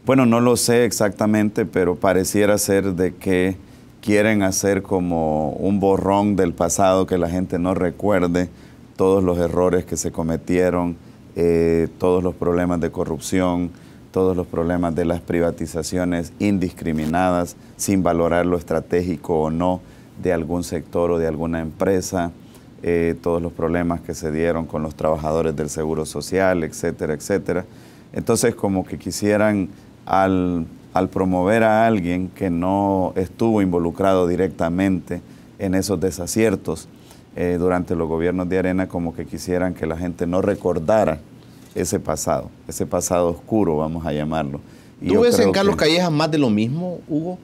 Bueno, no lo sé exactamente, pero pareciera ser de que quieren hacer como un borrón del pasado, que la gente no recuerde todos los errores que se cometieron, eh, todos los problemas de corrupción, todos los problemas de las privatizaciones indiscriminadas, sin valorar lo estratégico o no de algún sector o de alguna empresa, eh, todos los problemas que se dieron con los trabajadores del Seguro Social, etcétera, etcétera. Entonces, como que quisieran al, promover a alguien que no estuvo involucrado directamente en esos desaciertos eh, durante los gobiernos de Arena, como que quisieran que la gente no recordara ese pasado, ese pasado oscuro, vamos a llamarlo. ¿Tú ves en Carlos Callejas Calleja más de lo mismo, Hugo?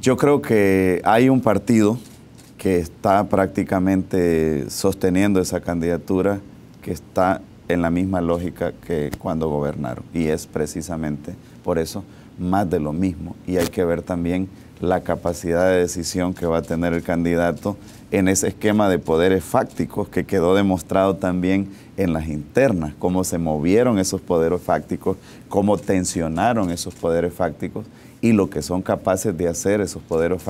Yo creo que hay un partido que está prácticamente sosteniendo esa candidatura, que está en la misma lógica que cuando gobernaron. Y es precisamente por eso más de lo mismo. Y hay que ver también la capacidad de decisión que va a tener el candidato en ese esquema de poderes fácticos que quedó demostrado también en las internas, cómo se movieron esos poderes fácticos, cómo tensionaron esos poderes fácticos y lo que son capaces de hacer esos poderes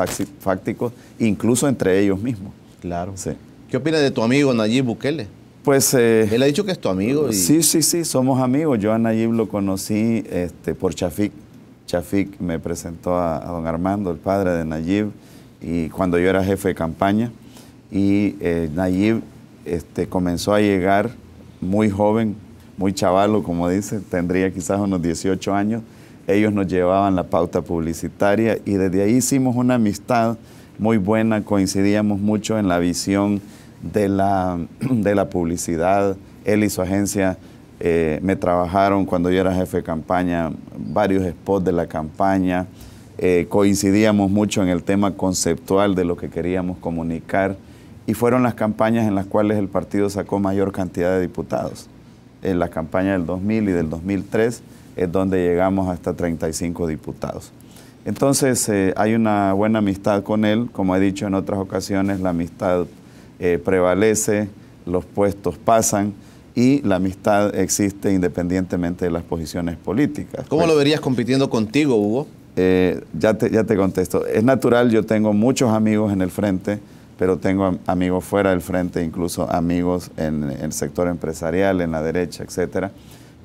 fácticos, incluso entre ellos mismos. Claro. Sí. ¿Qué opinas de tu amigo Nayib Bukele? Pues... Eh, Él ha dicho que es tu amigo. Sí, sí, sí, somos amigos. Yo a Nayib lo conocí este, por Chafik Chafik me presentó a, don Armando, el padre de Nayib, y cuando yo era jefe de campaña. Y eh, Nayib este, comenzó a llegar muy joven, muy chavalo, como dice, tendría quizás unos 18 años. Ellos nos llevaban la pauta publicitaria y desde ahí hicimos una amistad muy buena, coincidíamos mucho en la visión de la, de la publicidad. Él y su agencia eh, me trabajaron cuando yo era jefe de campaña varios spots de la campaña. Eh, coincidíamos mucho en el tema conceptual de lo que queríamos comunicar y fueron las campañas en las cuales el partido sacó mayor cantidad de diputados. En la campaña del 2000 y del 2003 es donde llegamos hasta 35 diputados. Entonces eh, hay una buena amistad con él, como he dicho en otras ocasiones, la amistad prevalece, los puestos pasan y la amistad existe independientemente de las posiciones políticas. ¿Cómo pues, lo verías compitiendo contigo, Hugo? Eh, ya, te, ya te contesto. Es natural, yo tengo muchos amigos en el frente, pero tengo amigos fuera del frente, incluso amigos en, el sector empresarial, en la derecha, etcétera.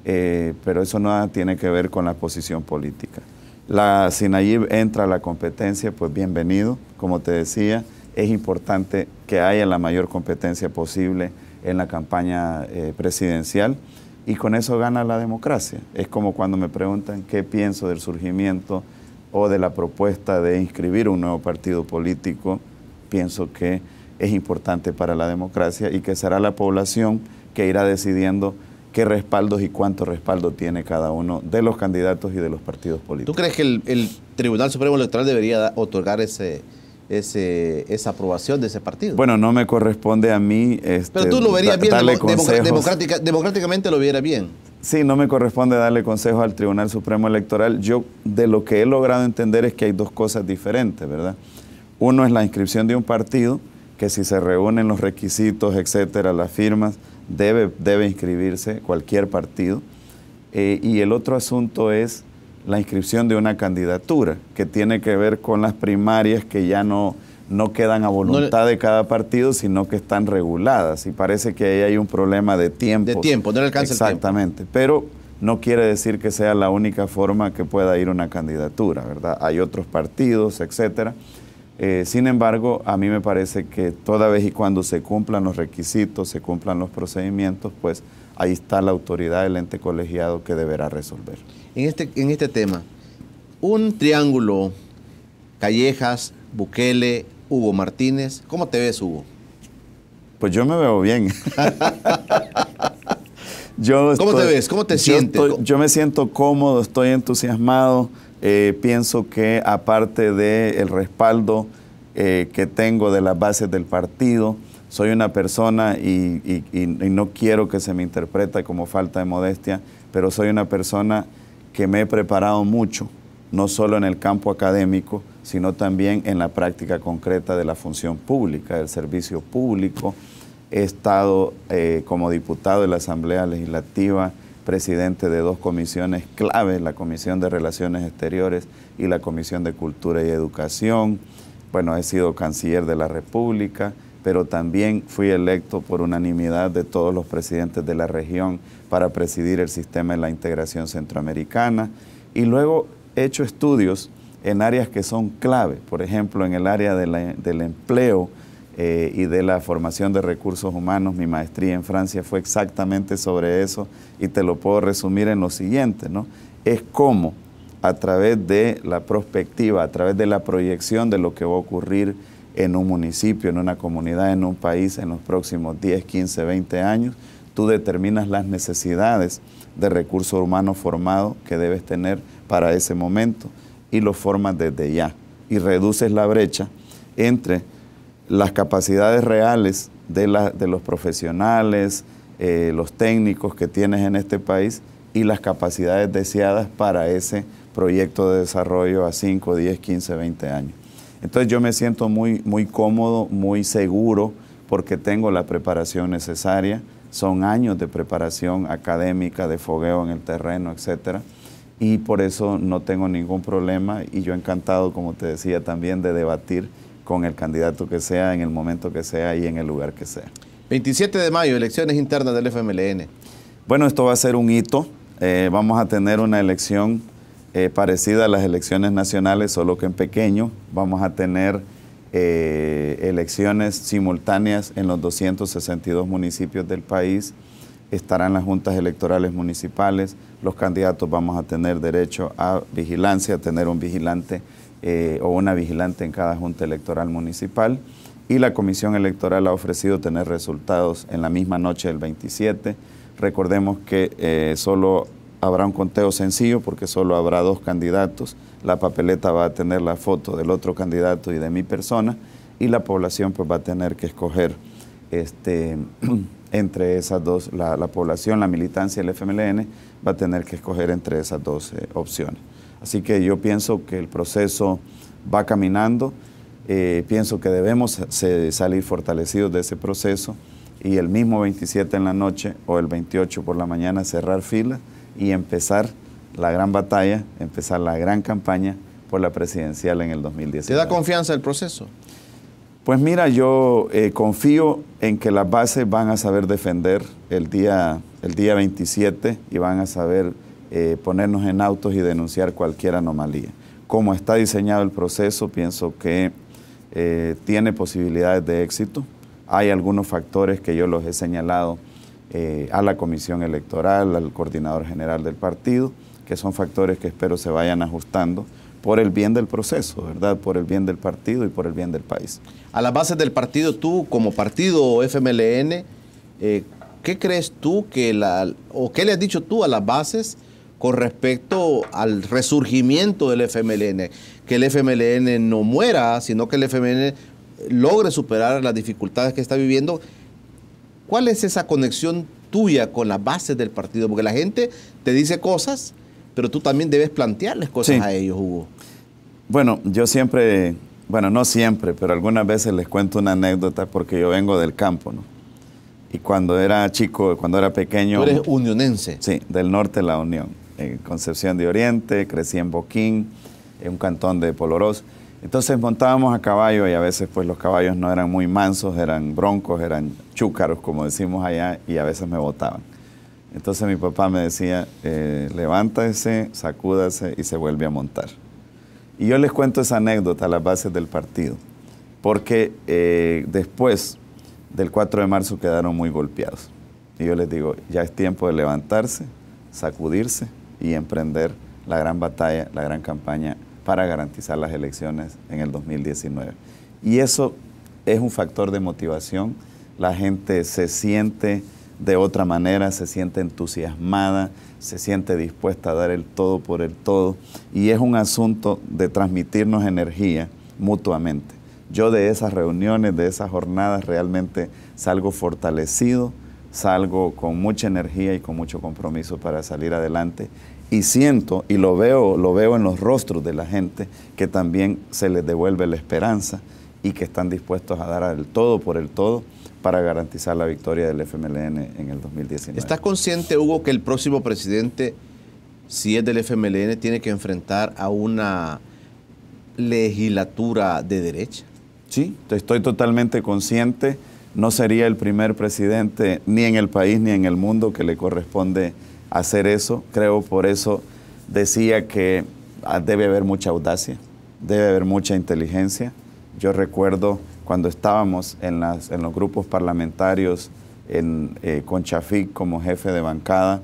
Eh, pero eso no tiene que ver con la posición política. La, si Nayib entra a la competencia, pues bienvenido. Como te decía, es importante que haya la mayor competencia posible en la campaña eh, presidencial y con eso gana la democracia. Es como cuando me preguntan qué pienso del surgimiento o de la propuesta de inscribir un nuevo partido político, pienso que es importante para la democracia y que será la población que irá decidiendo qué respaldos y cuánto respaldo tiene cada uno de los candidatos y de los partidos políticos. ¿Tú crees que el, el Tribunal Supremo Electoral debería otorgar ese, esa aprobación de ese partido. Bueno, no me corresponde a mí. Este, Pero tú lo verías bien, democráticamente lo viera bien. Sí, no me corresponde darle consejo al Tribunal Supremo Electoral. Yo de lo que he logrado entender es que hay dos cosas diferentes, ¿verdad? Uno es la inscripción de un partido, que si se reúnen los requisitos, etcétera, las firmas, debe, debe inscribirse cualquier partido. Eh, y el otro asunto es la inscripción de una candidatura, que tiene que ver con las primarias que ya no, no quedan a voluntad de cada partido, sino que están reguladas. Y parece que ahí hay un problema de tiempo. De tiempo, no le alcanza Exactamente. Pero no quiere decir que sea la única forma que pueda ir una candidatura, ¿verdad? Hay otros partidos, etcétera. Eh, sin embargo, a mí me parece que toda vez y cuando se cumplan los requisitos, se cumplan los procedimientos, pues ahí está la autoridad del ente colegiado que deberá resolver. En este, en este tema, un triángulo, Callejas, Bukele, Hugo Martínez, ¿cómo te ves, Hugo? Pues yo me veo bien. yo ¿Cómo te ves? ¿Cómo te sientes? yo me siento cómodo, estoy entusiasmado. Eh, pienso que aparte del el respaldo eh, que tengo de las bases del partido, soy una persona y, no quiero que se me interprete como falta de modestia, pero soy una persona que me he preparado mucho, no solo en el campo académico, sino también en la práctica concreta de la función pública, del servicio público. He estado eh, como diputado de la Asamblea Legislativa, presidente de dos comisiones claves, la Comisión de Relaciones Exteriores y la Comisión de Cultura y Educación. Bueno, he sido canciller de la República, pero también fui electo por unanimidad de todos los presidentes de la región para presidir el sistema de la integración centroamericana y luego he hecho estudios en áreas que son clave, por ejemplo, en el área del empleo eh, y de la formación de recursos humanos. Mi maestría en Francia fue exactamente sobre eso y te lo puedo resumir en lo siguiente, ¿no? Es cómo a través de la prospectiva, a través de la proyección de lo que va a ocurrir en un municipio, en una comunidad, en un país, en los próximos 10, 15, 20 años, tú determinas las necesidades de recurso humano formado que debes tener para ese momento y lo formas desde ya y reduces la brecha entre las capacidades reales de, los profesionales, eh, los técnicos que tienes en este país y las capacidades deseadas para ese proyecto de desarrollo a 5, 10, 15, 20 años. Entonces yo me siento muy, muy cómodo, muy seguro, porque tengo la preparación necesaria. Son años de preparación académica, de fogueo en el terreno, etcétera y por eso no tengo ningún problema y yo encantado, como te decía, también de debatir con el candidato que sea, en el momento que sea y en el lugar que sea. 27 de mayo, elecciones internas del FMLN. Bueno, esto va a ser un hito. Eh, vamos a tener una elección eh, parecida a las elecciones nacionales, solo que en pequeño. Vamos a tener eh, elecciones simultáneas en los 262 municipios del país. Estarán las juntas electorales municipales. Los candidatos vamos a tener derecho a vigilancia, a tener un vigilante eh, o una vigilante en cada junta electoral municipal. Y la Comisión Electoral ha ofrecido tener resultados en la misma noche del 27. Recordemos que solo habrá un conteo sencillo porque solo habrá dos candidatos. La papeleta va a tener la foto del otro candidato y de mi persona y la población pues va a tener que escoger este, entre esas dos, la, población, la militancia y el FMLN va a tener que escoger entre esas dos eh, opciones. Así que yo pienso que el proceso va caminando, eh, pienso que debemos salir fortalecidos de ese proceso y el mismo 27 en la noche o el 28 por la mañana cerrar filas y empezar la gran batalla, empezar la gran campaña por la presidencial en el 2017. ¿Te da confianza el proceso? Pues mira, yo eh, confío en que las bases van a saber defender el día, el día 27 y van a saber eh, ponernos en autos y denunciar cualquier anomalía. Como está diseñado el proceso, pienso que eh, tiene posibilidades de éxito. Hay algunos factores que yo los he señalado eh, a la comisión electoral, al coordinador general del partido, que son factores que espero se vayan ajustando por el bien del proceso, ¿verdad? Por el bien del partido y por el bien del país. A las bases del partido, tú como partido FMLN, eh, ¿qué crees tú que la, o qué le has dicho tú a las bases con respecto al resurgimiento del FMLN? Que el FMLN no muera, sino que el FMLN logre superar las dificultades que está viviendo ¿Cuál es esa conexión tuya con las bases del partido? Porque la gente te dice cosas, pero tú también debes plantearles cosas a ellos, Hugo. Bueno, yo siempre, bueno, no siempre, pero algunas veces les cuento una anécdota porque yo vengo del campo, ¿no? Y cuando era chico, cuando era pequeño... Tú eres unionense. Sí, del norte de la Unión. En Concepción de Oriente, crecí en Boquín, en un cantón de Polorós. Entonces montábamos a caballo y a veces pues los caballos no eran muy mansos, eran broncos, eran chúcaros, como decimos allá, y a veces me botaban. Entonces mi papá me decía, eh, levántese, sacúdase y se vuelve a montar. Y yo les cuento esa anécdota a las bases del partido, porque eh, después del 4 de marzo quedaron muy golpeados. Y yo les digo, ya es tiempo de levantarse, sacudirse y emprender la gran batalla, la gran campaña para garantizar las elecciones en el 2019. Y eso es un factor de motivación. La gente se siente de otra manera, se siente entusiasmada, se siente dispuesta a dar el todo por el todo. Y es un asunto de transmitirnos energía mutuamente. Yo de esas reuniones, de esas jornadas, realmente salgo fortalecido, salgo con mucha energía y con mucho compromiso para salir adelante y siento y lo veo, lo veo en los rostros de la gente que también se les devuelve la esperanza y que están dispuestos a dar el todo por el todo para garantizar la victoria del FMLN en el 2019. ¿Estás consciente, Hugo, que el próximo presidente, si es del FMLN, tiene que enfrentar a una legislatura de derecha? Sí, estoy totalmente consciente. No sería el primer presidente ni en el país ni en el mundo que le corresponde hacer eso. Creo por eso decía que ah, debe haber mucha audacia, debe haber mucha inteligencia. Yo recuerdo cuando estábamos en, los grupos parlamentarios eh, con Chafik como jefe de bancada,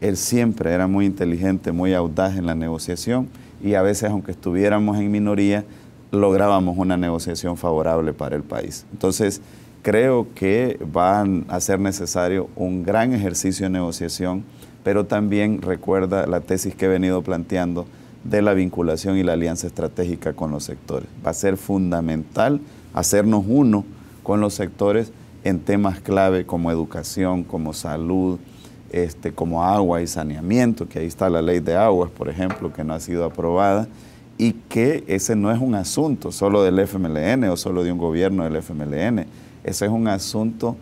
él siempre era muy inteligente, muy audaz en la negociación y a veces aunque estuviéramos en minoría, lográbamos una negociación favorable para el país. Entonces, creo que van a ser necesario un gran ejercicio de negociación pero también recuerda la tesis que he venido planteando de la vinculación y la alianza estratégica con los sectores. Va a ser fundamental hacernos uno con los sectores en temas clave como educación, como salud, este, como agua y saneamiento, que ahí está la ley de aguas, por ejemplo, que no ha sido aprobada, y que ese no es un asunto solo del FMLN o solo de un gobierno del FMLN, ese es un asunto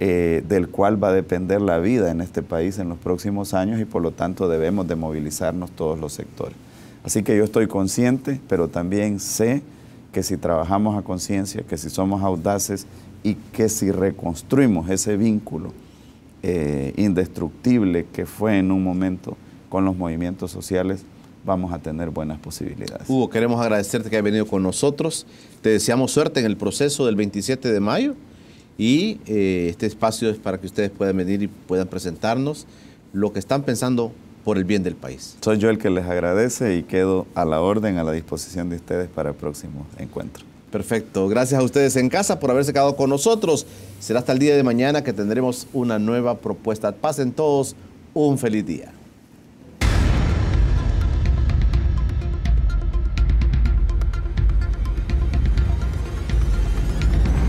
eh, del cual va a depender la vida en este país en los próximos años y por lo tanto debemos de movilizarnos todos los sectores. Así que yo estoy consciente, pero también sé que si trabajamos a conciencia, que si somos audaces y que si reconstruimos ese vínculo eh, indestructible que fue en un momento con los movimientos sociales, vamos a tener buenas posibilidades. Hugo, queremos agradecerte que hayas venido con nosotros. Te deseamos suerte en el proceso del 27 de mayo y eh, este espacio es para que ustedes puedan venir y puedan presentarnos lo que están pensando por el bien del país. Soy yo el que les agradece y quedo a la orden, a la disposición de ustedes para el próximo encuentro. Perfecto. Gracias a ustedes en casa por haberse quedado con nosotros. Será hasta el día de mañana que tendremos una nueva propuesta. Pasen todos un feliz día.